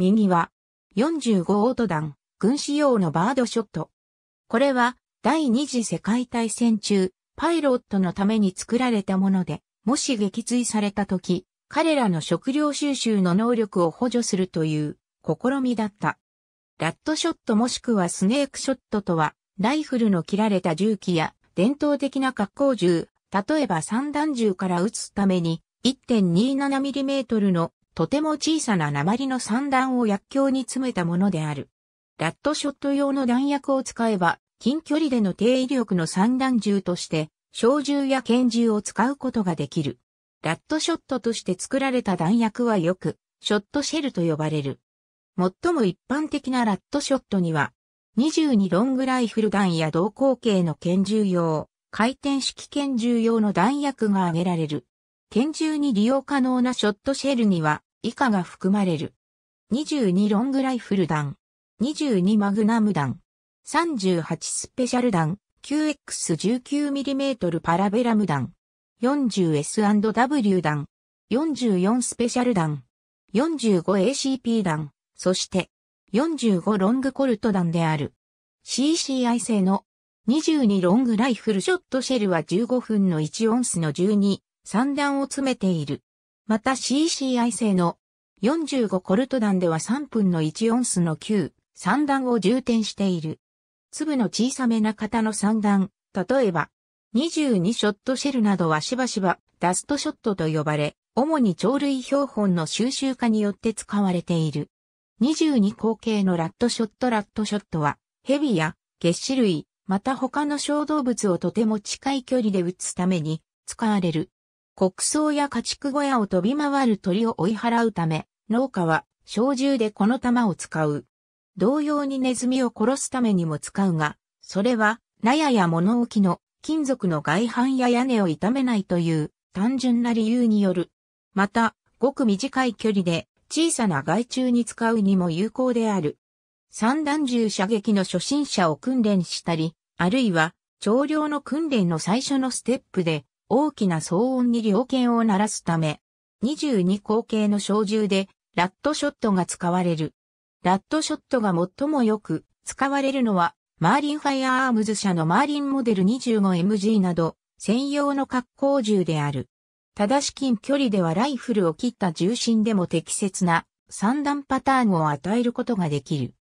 右は、45オート弾、軍使用のバードショット。これは、第二次世界大戦中、パイロットのために作られたもので、もし撃墜された時、彼らの食料収集の能力を補助するという試みだった。ラットショットもしくはスネークショットとは、ライフルの切られた銃器や伝統的な格好銃、例えば散弾銃から撃つために 1.27mm のとても小さな鉛の三段を薬莢に詰めたものである。ラットショット用の弾薬を使えば、近距離での低威力の三段銃として、小銃や拳銃を使うことができる。ラットショットとして作られた弾薬はよく、ショットシェルと呼ばれる。最も一般的なラットショットには、22ロングライフル弾や同口径の拳銃用、回転式拳銃用の弾薬が挙げられる。拳銃に利用可能なショットシェルには、以下が含まれる。22ロングライフル弾、22マグナム弾、38スペシャル弾、9X19mm パラベラム弾、40S&W 弾、44スペシャル弾、45ACP 弾、そして45ロングコルト弾である。CCI 製の22ロングライフルショットシェルは15分の1オンスの12、3弾を詰めている。また CCI 製の45コルト弾では3分の1オンスの9、3弾を充填している。粒の小さめな型の3弾、例えば22ショットシェルなどはしばしばダストショットと呼ばれ、主に鳥類標本の収集化によって使われている。22口径のラットショットラットショットは、ヘビや月種類、また他の小動物をとても近い距離で撃つために使われる。国草や家畜小屋を飛び回る鳥を追い払うため、農家は小銃でこの弾を使う。同様にネズミを殺すためにも使うが、それは、納屋や物置の金属の外反や屋根を傷めないという単純な理由による。また、ごく短い距離で小さな害虫に使うにも有効である。散弾銃射撃の初心者を訓練したり、あるいは、長量の訓練の最初のステップで、大きな騒音に猟犬を鳴らすため、22口径の小銃でラットショットが使われる。ラットショットが最もよく使われるのは、マーリンファイアアームズ社のマーリンモデル 25MG など、専用の格好銃である。ただし近距離ではライフルを切った重心でも適切な三段パターンを与えることができる。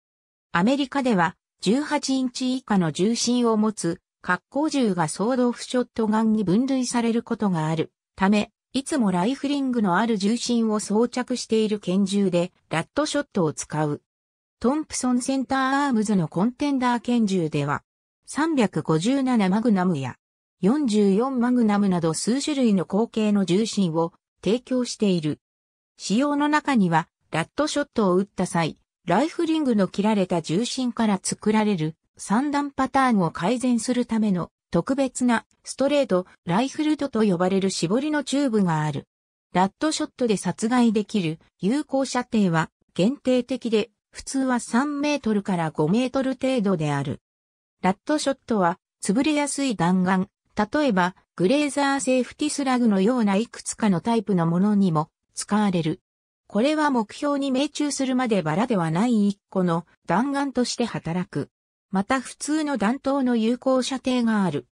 アメリカでは18インチ以下の重心を持つ格好銃がソードオフショットガンに分類されることがあるため、いつもライフリングのある重心を装着している拳銃で、ラットショットを使う。トンプソンセンターアームズのコンテンダー拳銃では、357マグナムや44マグナムなど数種類の口径の重心を提供している。仕様の中には、ラットショットを撃った際、ライフリングの切られた重心から作られる三段パターンを改善するための特別なストレート、ライフルドと呼ばれる絞りのチューブがある。ラットショットで殺害できる有効射程は限定的で普通は3メートルから5メートル程度である。ラットショットは潰れやすい弾丸、例えばグレーザーセーフティスラグのようないくつかのタイプのものにも使われる。これは目標に命中するまでバラではない一個の弾丸として働く。また普通の弾頭の有効射程がある。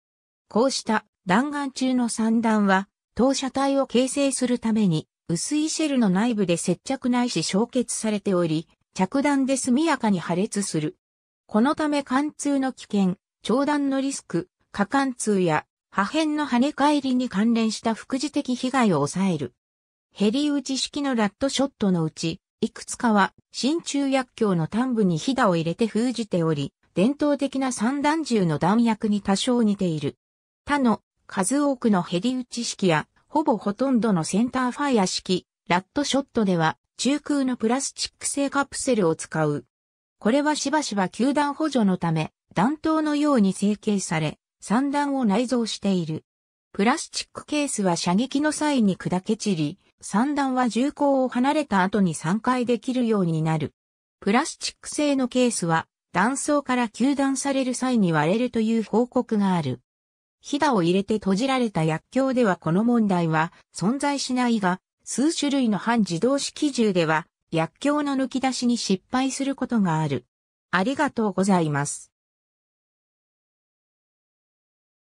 こうした弾丸中の散弾は、投射体を形成するために、薄いシェルの内部で接着ないし焼結されており、着弾で速やかに破裂する。このため貫通の危険、長弾のリスク、過貫通や破片の跳ね返りに関連した副次的被害を抑える。ヘリ打ち式のラットショットのうち、いくつかは真鍮薬莢の端部にひだを入れて封じており、伝統的な三段銃の弾薬に多少似ている。他の数多くのヘリ打ち式や、ほぼほとんどのセンターファイア式、ラットショットでは、中空のプラスチック製カプセルを使う。これはしばしば球弾補助のため、弾頭のように成形され、三段を内蔵している。プラスチックケースは射撃の際に砕け散り、三段は銃口を離れた後に散開できるようになる。プラスチック製のケースは断層から球断される際に割れるという報告がある。ひだを入れて閉じられた薬莢ではこの問題は存在しないが、数種類の半自動式銃では薬莢の抜き出しに失敗することがある。ありがとうございます。